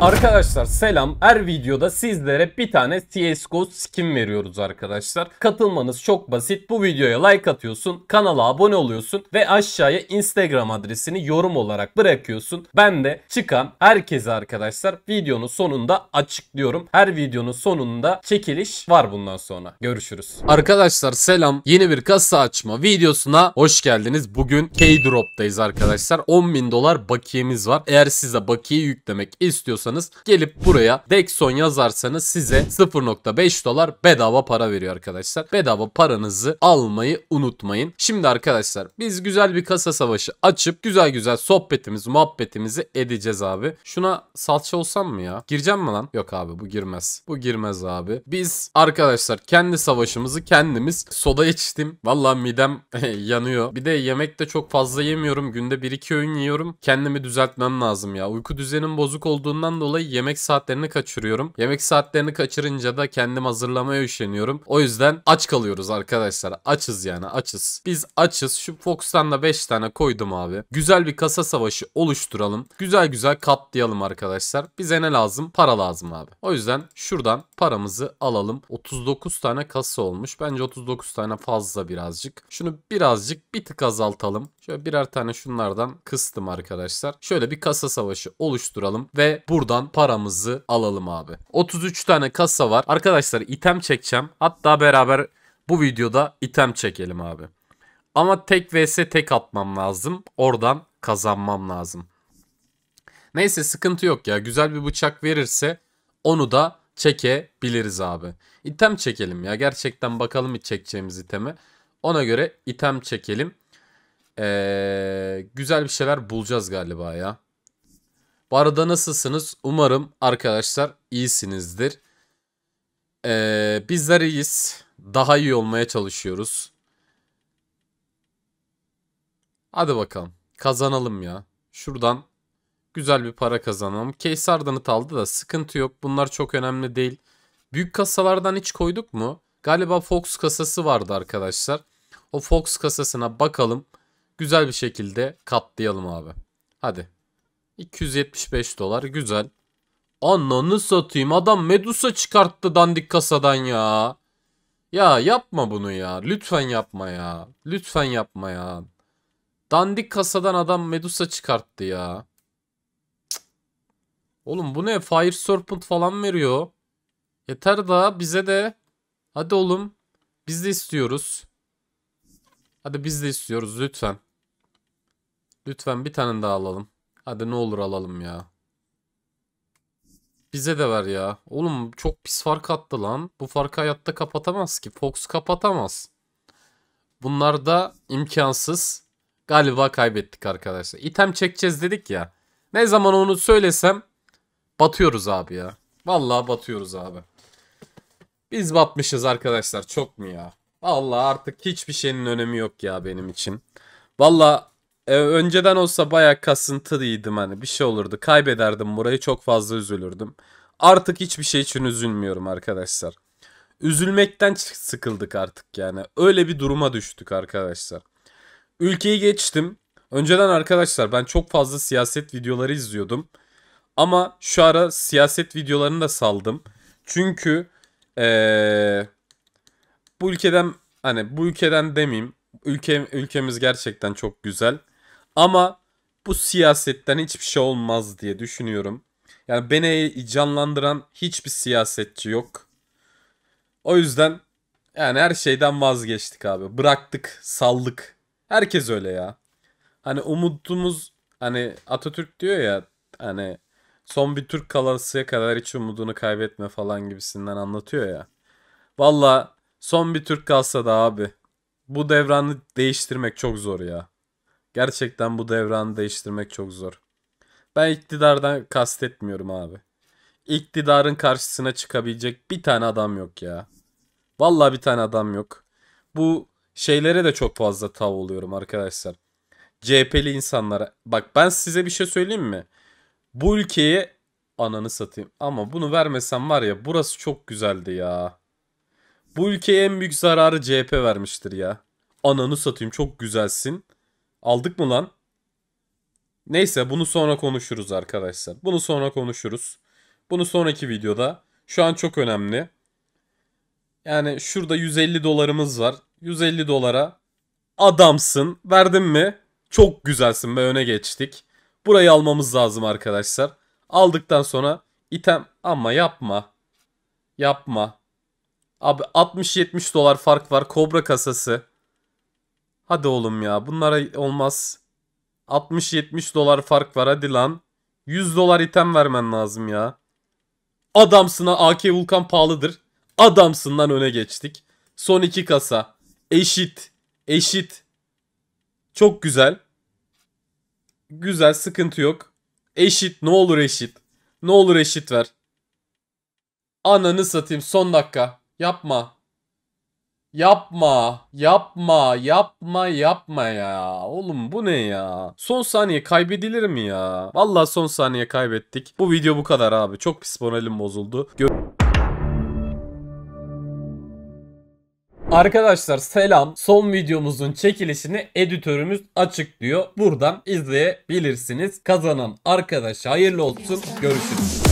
Arkadaşlar selam. Her videoda sizlere bir tane CSGO skin veriyoruz arkadaşlar. Katılmanız çok basit. Bu videoya like atıyorsun, kanala abone oluyorsun ve aşağıya Instagram adresini yorum olarak bırakıyorsun. Ben de çıkan herkese arkadaşlar videonun sonunda açıklıyorum. Her videonun sonunda çekiliş var bundan sonra. Görüşürüz. Arkadaşlar selam. Yeni bir kasa açma videosuna hoş geldiniz. Bugün K-Drop'tayız arkadaşlar. 10.000 dolar bakiyemiz var. Eğer size bakiye yüklemek istiyorsanız istiyorsanız gelip buraya Dexon yazarsanız size 0.5 dolar bedava para veriyor arkadaşlar. Bedava paranızı almayı unutmayın. Şimdi arkadaşlar biz güzel bir kasa savaşı açıp güzel güzel sohbetimizi muhabbetimizi edeceğiz abi. Şuna salça olsam mı ya? Gireceğim mi lan? Yok abi bu girmez. Bu girmez abi. Biz arkadaşlar kendi savaşımızı kendimiz soda içtim. Valla midem yanıyor. Bir de yemek de çok fazla yemiyorum. Günde 1-2 öğün yiyorum. Kendimi düzeltmem lazım ya. Uyku düzenim bozuk olduğundan Bundan dolayı yemek saatlerini kaçırıyorum. Yemek saatlerini kaçırınca da kendim hazırlamaya üşeniyorum. O yüzden aç kalıyoruz arkadaşlar. Açız yani açız. Biz açız. Şu Fox'tan da 5 tane koydum abi. Güzel bir kasa savaşı oluşturalım. Güzel güzel katlayalım arkadaşlar. Bize ne lazım? Para lazım abi. O yüzden şuradan paramızı alalım. 39 tane kasa olmuş. Bence 39 tane fazla birazcık. Şunu birazcık bir tık azaltalım. Şöyle birer tane şunlardan kıstım arkadaşlar. Şöyle bir kasa savaşı oluşturalım ve buradan paramızı alalım abi. 33 tane kasa var. Arkadaşlar item çekeceğim. Hatta beraber bu videoda item çekelim abi. Ama tek vs tek atmam lazım. Oradan kazanmam lazım. Neyse sıkıntı yok ya. Güzel bir bıçak verirse onu da çekebiliriz abi. İtem çekelim ya. Gerçekten bakalım çekeceğimiz itemi. Ona göre item çekelim. Ee, güzel bir şeyler bulacağız galiba ya. Bu arada nasılsınız? Umarım arkadaşlar iyisinizdir. Ee, bizler iyiyiz. Daha iyi olmaya çalışıyoruz. Hadi bakalım. Kazanalım ya. Şuradan güzel bir para kazanalım. Keysardan'ı aldı da sıkıntı yok. Bunlar çok önemli değil. Büyük kasalardan hiç koyduk mu? Galiba Fox kasası vardı arkadaşlar. O Fox kasasına bakalım. Bakalım güzel bir şekilde katlayalım abi. Hadi. 275 dolar güzel. Ananı satayım adam Medusa çıkarttı dandik kasadan ya. Ya yapma bunu ya. Lütfen yapma ya. Lütfen yapma ya. Dandik kasadan adam Medusa çıkarttı ya. Cık. Oğlum bu ne? Fire Serpent falan veriyor. Yeter daha bize de. Hadi oğlum. Biz de istiyoruz. Hadi biz de istiyoruz lütfen. Lütfen bir tane daha alalım. Hadi ne olur alalım ya. Bize de ver ya. Oğlum çok pis fark attı lan. Bu farkı hayatta kapatamaz ki. Fox kapatamaz. Bunlar da imkansız. Galiba kaybettik arkadaşlar. İtem çekeceğiz dedik ya. Ne zaman onu söylesem batıyoruz abi ya. Vallahi batıyoruz abi. Biz batmışız arkadaşlar çok mu ya? Vallahi artık hiçbir şeyin önemi yok ya benim için. Vallahi e, önceden olsa bayağı kasıntılıydım hani bir şey olurdu. Kaybederdim burayı çok fazla üzülürdüm. Artık hiçbir şey için üzülmüyorum arkadaşlar. Üzülmekten sıkıldık artık yani. Öyle bir duruma düştük arkadaşlar. Ülkeyi geçtim. Önceden arkadaşlar ben çok fazla siyaset videoları izliyordum. Ama şu ara siyaset videolarını da saldım. Çünkü ee, bu ülkeden hani bu ülkeden demeyeyim. Ülke, ülkemiz gerçekten çok güzel. Ama bu siyasetten hiçbir şey olmaz diye düşünüyorum. Yani beni canlandıran hiçbir siyasetçi yok. O yüzden yani her şeyden vazgeçtik abi. Bıraktık, saldık. Herkes öyle ya. Hani umudumuz hani Atatürk diyor ya hani son bir Türk kalasıya kadar hiç umudunu kaybetme falan gibisinden anlatıyor ya. Valla son bir Türk kalsa da abi bu devranı değiştirmek çok zor ya. Gerçekten bu devranı değiştirmek çok zor. Ben iktidardan kastetmiyorum abi. İktidarın karşısına çıkabilecek bir tane adam yok ya. Vallahi bir tane adam yok. Bu şeylere de çok fazla tav oluyorum arkadaşlar. CHP'li insanlara. Bak ben size bir şey söyleyeyim mi? Bu ülkeye ananı satayım. Ama bunu vermesem var ya burası çok güzeldi ya. Bu ülkeye en büyük zararı CHP vermiştir ya. Ananı satayım çok güzelsin. Aldık mı lan? Neyse bunu sonra konuşuruz arkadaşlar. Bunu sonra konuşuruz. Bunu sonraki videoda. Şu an çok önemli. Yani şurada 150 dolarımız var. 150 dolara adamsın. Verdin mi? Çok güzelsin ve öne geçtik. Burayı almamız lazım arkadaşlar. Aldıktan sonra item ama yapma. Yapma. Abi 60-70 dolar fark var. Kobra kasası. Hadi oğlum ya bunlara olmaz. 60-70 dolar fark var hadi lan. 100 dolar item vermen lazım ya. Adamsın AK Vulkan pahalıdır. Adamsından öne geçtik. Son iki kasa. Eşit. Eşit. Çok güzel. Güzel sıkıntı yok. Eşit ne olur eşit. Ne olur eşit ver. Ananı satayım son dakika. Yapma. Yapma. Yapma. Yapma. Yapma ya. Oğlum bu ne ya? Son saniye kaybedilir mi ya? Vallahi son saniye kaybettik. Bu video bu kadar abi. Çok pis moralim bozuldu. Gö Arkadaşlar selam. Son videomuzun çekilişini editörümüz açıklıyor. Buradan izleyebilirsiniz. Kazanan arkadaşa hayırlı olsun. Görüşürüz.